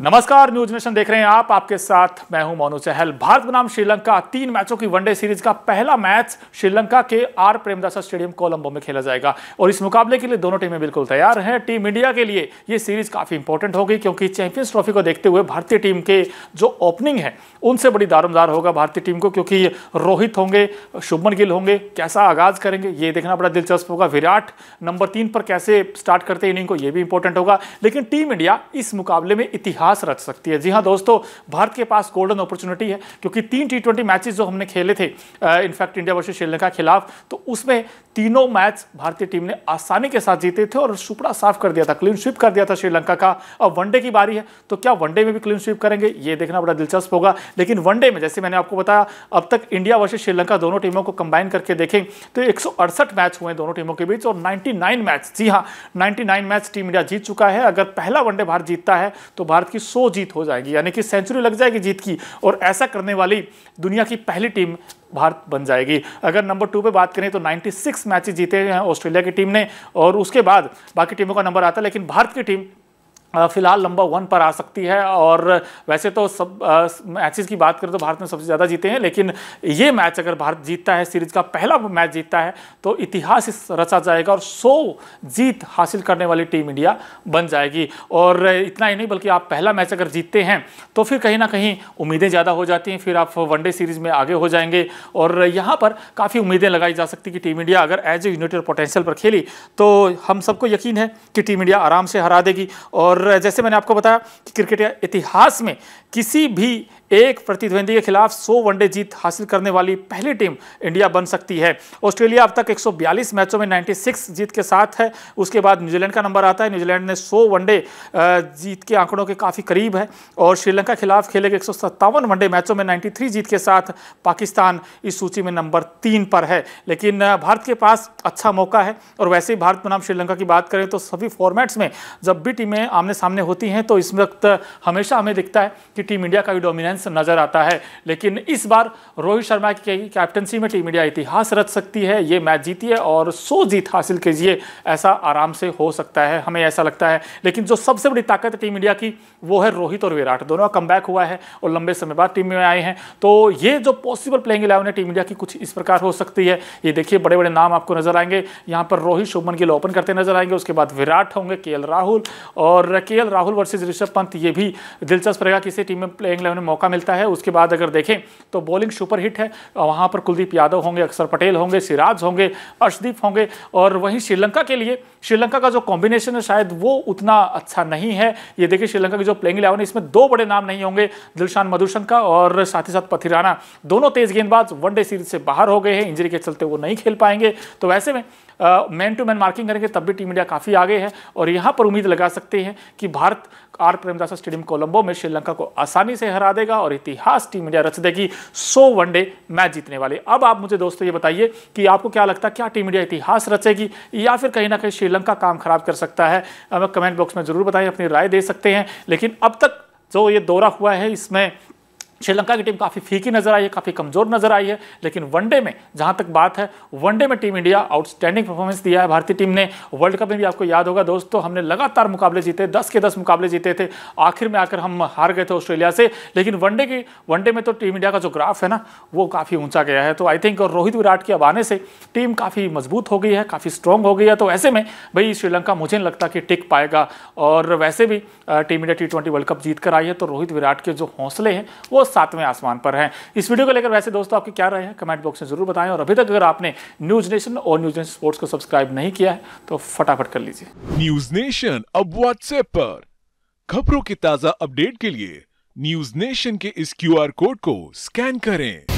नमस्कार news nation देख रहे हैं आप आपके साथ मैं हूं मोनू चहल भारत बनाम श्रीलंका तीन मैचों की वनडे सीरीज का पहला मैच श्रीलंका के आर प्रेमदासा स्टेडियम कोलंबो में खेला जाएगा और इस मुकाबले के लिए दोनों टीमें बिल्कुल तैयार हैं टीम इंडिया के लिए ये सीरीज काफी इंपॉर्टेंट होगी क्योंकि चैंपियंस ट्रॉफी को देखते हुए भारतीय टीम के जो ओपनिंग है उनसे बड़ी दारोमदार होगा भारतीय टीम को क्योंकि रोहित होंगे शुभमन गिल होंगे कैसा आगाज करेंगे ये देखना बड़ा दिलचस्प होगा विराट नंबर तीन पर कैसे स्टार्ट करते इनिंग को यह भी इंपॉर्टेंट होगा लेकिन टीम इंडिया इस मुकाबले में इतिहास इतिहास रख सकती है जी हाँ दोस्तों भारत के पास गोल्डन अपॉर्चुनिटी है क्योंकि तीन टी ट्वेंटी मैचेज जो हमने खेले थे इनफैक्ट इंडिया वर्सेज श्रीलंका के खिलाफ तो उसमें तीनों मैच भारतीय टीम ने आसानी के साथ जीते थे और सुपड़ा साफ कर दिया था क्लीन स्वीप कर दिया था श्रीलंका का अब वनडे की बारी है तो क्या वनडे में भी क्लीन स्वीप करेंगे ये देखना बड़ा दिलचस्प होगा लेकिन वनडे में जैसे मैंने आपको बताया अब तक इंडिया वर्सेज श्रीलंका दोनों टीमों को कंबाइन करके देखें तो एक मैच हुए दोनों टीमों के बीच और नाइन्टी मैच जी हाँ नाइन्टी मैच टीम इंडिया जीत चुका है अगर पहला वनडे भारत जीतता है तो भारत की सो जीत हो जाएगी यानी कि सेंचुरी लग जाएगी जीत की और ऐसा करने वाली दुनिया की पहली टीम भारत बन जाएगी अगर नंबर टू पे बात करें तो 96 मैचेस जीते हैं ऑस्ट्रेलिया की टीम ने और उसके बाद बाकी टीमों का नंबर आता है लेकिन भारत की टीम फिलहाल नंबर वन पर आ सकती है और वैसे तो सब मैचेस की बात करें तो भारत में सबसे ज़्यादा जीते हैं लेकिन ये मैच अगर भारत जीतता है सीरीज का पहला मैच जीतता है तो इतिहास रचा जाएगा और सौ जीत हासिल करने वाली टीम इंडिया बन जाएगी और इतना ही नहीं बल्कि आप पहला मैच अगर जीतते हैं तो फिर कहीं ना कहीं उम्मीदें ज़्यादा हो जाती हैं फिर आप वनडे सीरीज़ में आगे हो जाएंगे और यहाँ पर काफ़ी उम्मीदें लगाई जा सकती कि टीम इंडिया अगर एज ए यूनिटेड पोटेंशियल पर खेली तो हम सबको यकीन है कि टीम इंडिया आराम से हरा देगी और रहा है जैसे मैंने आपको बताया कि क्रिकेट इतिहास में किसी भी एक प्रतिद्वंदी के खिलाफ 100 वनडे जीत हासिल करने वाली पहली टीम इंडिया बन सकती है ऑस्ट्रेलिया अब तक 142 मैचों में 96 जीत के साथ है उसके बाद न्यूजीलैंड का नंबर आता है न्यूजीलैंड ने 100 वनडे जीत के आंकड़ों के काफ़ी करीब है और श्रीलंका के खिलाफ खेले गए एक वनडे मैचों में नाइन्टी जीत के साथ पाकिस्तान इस सूची में नंबर तीन पर है लेकिन भारत के पास अच्छा मौका है और वैसे ही भारत बनाम श्रीलंका की बात करें तो सभी फॉर्मेट्स में जब भी टीमें आमने सामने होती हैं तो इस वक्त हमेशा हमें दिखता है कि टीम इंडिया का भी डोमिनेंस नज़र आता है लेकिन इस बार रोहित शर्मा की कैप्टनसी में टीम इंडिया इतिहास रच सकती है ये मैच जीती है और सो जीत हासिल कीजिए ऐसा आराम से हो सकता है हमें ऐसा लगता है लेकिन जो सबसे बड़ी ताकत है टीम इंडिया की वो है रोहित और विराट दोनों का कम हुआ है और लंबे समय बाद टीम में आए हैं तो ये जो पॉसिबल प्लेइंग इलेवन है टीम इंडिया की कुछ इस प्रकार हो सकती है ये देखिए बड़े बड़े नाम आपको नजर आएंगे यहाँ पर रोहित शुभमन गिल ओपन करते नजर आएंगे उसके बाद विराट होंगे के राहुल और रकेल राहुल वर्सेज ऋषभ पंत ये भी दिलचस्प रहेगा किसी टीम में प्लेइंग इलेवन में मौका मिलता है उसके बाद अगर देखें तो बॉलिंग सुपर हिट है वहाँ पर कुलदीप यादव होंगे अक्षर पटेल होंगे सिराज होंगे अर्शदीप होंगे और वहीं श्रीलंका के लिए श्रीलंका का जो कॉम्बिनेशन है शायद वो उतना अच्छा नहीं है ये देखिए श्रीलंका की जो प्लेइंग इलेवन है इसमें दो बड़े नाम नहीं होंगे दिलशान मधुशंका और साथ ही साथ पथिराना दोनों तेज गेंदबाज वनडे सीरीज से बाहर हो गए हैं इंजरी के चलते वो नहीं खेल पाएंगे तो वैसे में मैन टू मैन मार्किंग करेंगे तब भी टीम इंडिया काफ़ी आगे है और यहाँ पर उम्मीद लगा सकते हैं कि भारत आर प्रेमदास स्टेडियम कोलंबो में श्रीलंका को आसानी से हरा देगा और इतिहास टीम इंडिया रच देगी सो वनडे मैच जीतने वाले अब आप मुझे दोस्तों ये बताइए कि आपको क्या लगता है क्या टीम इंडिया इतिहास रचेगी या फिर कहीं ना कहीं श्रीलंका काम खराब कर सकता है हमें कमेंट बॉक्स में ज़रूर बताएं अपनी राय दे सकते हैं लेकिन अब तक जो ये दौरा हुआ है इसमें श्रीलंका की टीम काफ़ी फीकी नजर आई है काफ़ी कमज़ोर नजर आई है लेकिन वनडे में जहां तक बात है वनडे में टीम इंडिया आउटस्टैंडिंग परफॉर्मेंस दिया है भारतीय टीम ने वर्ल्ड कप में भी आपको याद होगा दोस्तों हमने लगातार मुकाबले जीते दस के दस मुकाबले जीते थे आखिर में आकर हम हार गए थे ऑस्ट्रेलिया से लेकिन वनडे की वनडे में तो टीम इंडिया का जो ग्राफ है ना वो काफ़ी ऊंचा गया है तो आई थिंक रोहित विराट के अब आने से टीम काफ़ी मजबूत हो गई है काफ़ी स्ट्रांग हो गई है तो ऐसे में भाई श्रीलंका मुझे नहीं लगता कि टिक पाएगा और वैसे भी team India T world cup जीत कर आई है तो रोहित विराट के जो हौसले हैं वो सातवें आसमान पर हैं इस वीडियो को लेकर वैसे दोस्तों आपकी क्या राय है कमेंट बॉक्स में जरूर बताएं और अभी तक अगर आपने न्यूज नेशन और न्यूज नेशन स्पोर्ट्स को सब्सक्राइब नहीं किया है तो फटाफट कर लीजिए न्यूज नेशन अब व्हाट्सएप पर खबरों की ताजा अपडेट के लिए न्यूज नेशन के इस क्यू कोड को स्कैन करें